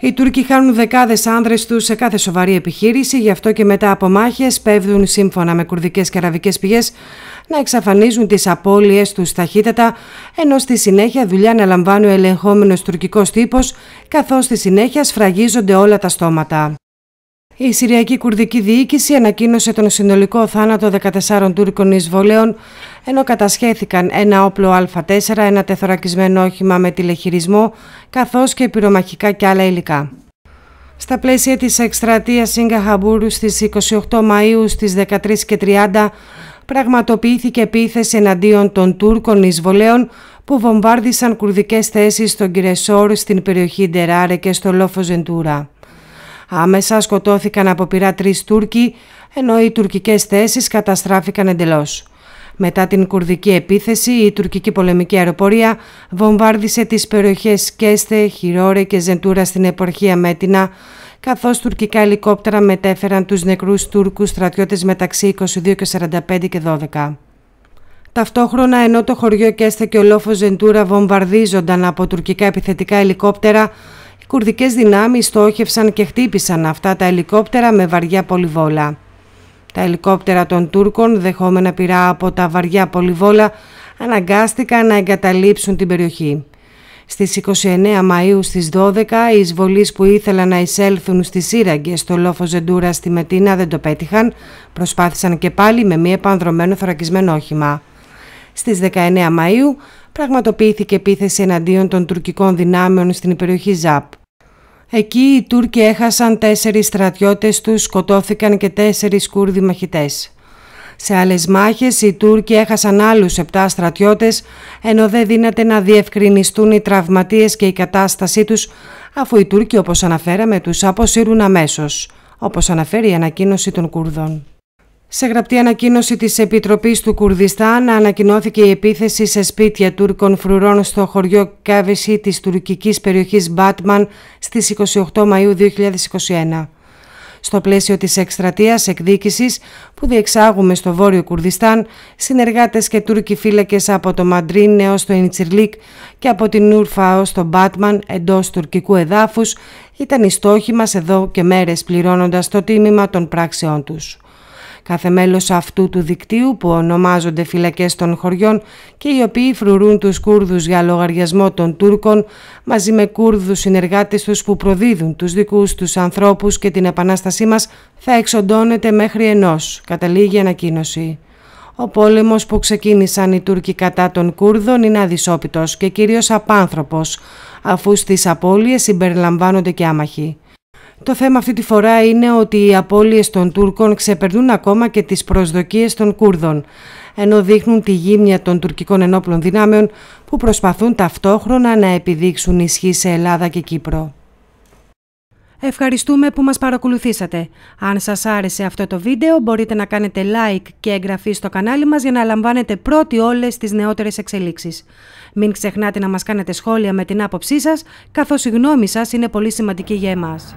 Οι Τούρκοι χάνουν δεκάδες άνδρες τους σε κάθε σοβαρή επιχείρηση, γι' αυτό και μετά από μάχες πέφτουν σύμφωνα με κουρδικές και αραβικές πηγές να εξαφανίζουν τις απώλειες τους ταχύτατα, ενώ στη συνέχεια δουλειά να λαμβάνει ο ελεγχόμενος τουρκικός τύπος, καθώς στη συνέχεια σφραγίζονται όλα τα στόματα. Η Συριακή Κουρδική Διοίκηση ανακοίνωσε τον συνολικό θάνατο 14 Τούρκων εισβολέων, ενώ κατασχέθηκαν ένα όπλο Α4, ένα τεθωρακισμένο όχημα με τηλεχειρισμό, καθώς και πυρομαχικά και άλλα υλικά. Στα πλαίσια της εκστρατείας Σίγκα Χαμπούρου στις 28 Μαΐου στις 13.30 πραγματοποιήθηκε επίθεση εναντίον των Τούρκων εισβολέων που βομβάρδισαν κουρδικές θέσεις στον Κυρεσόρ, στην περιοχή Ντεράρε και στο Λόφο Ζεντούρα. Άμεσα σκοτώθηκαν από πειρά τρεις Τούρκοι, ενώ οι τουρκικές θέσεις καταστράφηκαν εντελώς. Μετά την κουρδική επίθεση, η τουρκική πολεμική αεροπορία βομβάρδισε τις περιοχές Κέστε, Χιρόρε και Ζεντούρα στην επαρχία Μέτινα, καθώς τουρκικά ελικόπτερα μετέφεραν τους νεκρούς τουρκου στρατιώτες μεταξύ 22 και 45 και 12. Ταυτόχρονα ενώ το χωριό Κέστε και ο λόφος Ζεντούρα βομβαρδίζονταν από τουρκικά επιθετικά ελικόπτερα, κουρδικές δυνάμεις στόχευσαν και χτύπησαν αυτά τα ελικόπτερα με βαριά πολυβόλα. Τα ελικόπτερα των Τούρκων, δεχόμενα πειρά από τα βαριά πολυβόλα, αναγκάστηκαν να εγκαταλείψουν την περιοχή. Στις 29 Μαΐου στις 12 οι εισβολείς που ήθελαν να εισέλθουν στη Σύραγγε στο λόφο Ζεντούρα στη Μετίνα δεν το πέτυχαν, προσπάθησαν και πάλι με μία επανδρομένο θωρακισμένο όχημα. Στις 19 Μαΐου πραγματοποιήθηκε επίθεση εναντίον των τουρκικών δυνάμεων στην περιοχή Ζαπ. Εκεί οι Τούρκοι έχασαν τέσσερις στρατιώτες τους, σκοτώθηκαν και τέσσερις Κούρδοι μαχητές. Σε άλλες μάχες οι Τούρκοι έχασαν άλλους 7 στρατιώτες, ενώ δεν δύναται να διευκρινιστούν οι τραυματίες και η κατάστασή τους, αφού οι Τούρκοι όπως αναφέραμε τους αποσύρουν αμέσως, όπως αναφέρει η ανακοίνωση των Κούρδων. Σε γραπτή ανακοίνωση της Επιτροπής του Κουρδιστάν ανακοινώθηκε η επίθεση σε σπίτια Τούρκων φρουρών στο χωριό Κάβεση της τουρκικής περιοχής Μπάτμαν στις 28 Μαΐου 2021. Στο πλαίσιο της εκστρατείας εκδίκησης που διεξάγουμε στο Βόρειο Κουρδιστάν, συνεργάτες και Τούρκοι φύλακες από το Μαντρίν έως το Ιντσιρλίκ και από την Ούρφα έως το Μπάτμαν εντός τουρκικού εδάφους ήταν οι στόχοι μας εδώ και μέρες πληρώνοντας το τίμημα των πράξεών τους. Κάθε μέλος αυτού του δικτύου που ονομάζονται φυλακές των χωριών και οι οποίοι φρουρούν τους Κούρδους για λογαριασμό των Τούρκων μαζί με Κούρδους συνεργάτες τους που προδίδουν τους δικούς τους ανθρώπους και την επανάστασή μας θα εξοντώνεται μέχρι ενός, καταλήγει ανακοίνωση. Ο πόλεμος που ξεκίνησαν οι Τούρκοι κατά των Κούρδων είναι αδυσόπιτος και κυρίως απάνθρωπος, αφού στις απώλειες συμπεριλαμβάνονται και άμαχοι. Το θέμα αυτή τη φορά είναι ότι οι απώλειες των Τούρκων ξεπερνούν ακόμα και τις προσδοκίες των Κούρδων, ενώ δείχνουν τη γύμνια των τουρκικών ενόπλων δυνάμεων που προσπαθούν ταυτόχρονα να επιδείξουν ισχύ σε Ελλάδα και Κύπρο. Ευχαριστούμε που μας παρακολουθήσατε. Αν σας άρεσε αυτό το βίντεο μπορείτε να κάνετε like και εγγραφή στο κανάλι μας για να λαμβάνετε πρώτοι όλες τις νεότερες εξελίξεις. Μην ξεχνάτε να μας κάνετε σχόλια με την άποψή σας, καθώς η γνώμη σας είναι πολύ σημαντική για εμάς.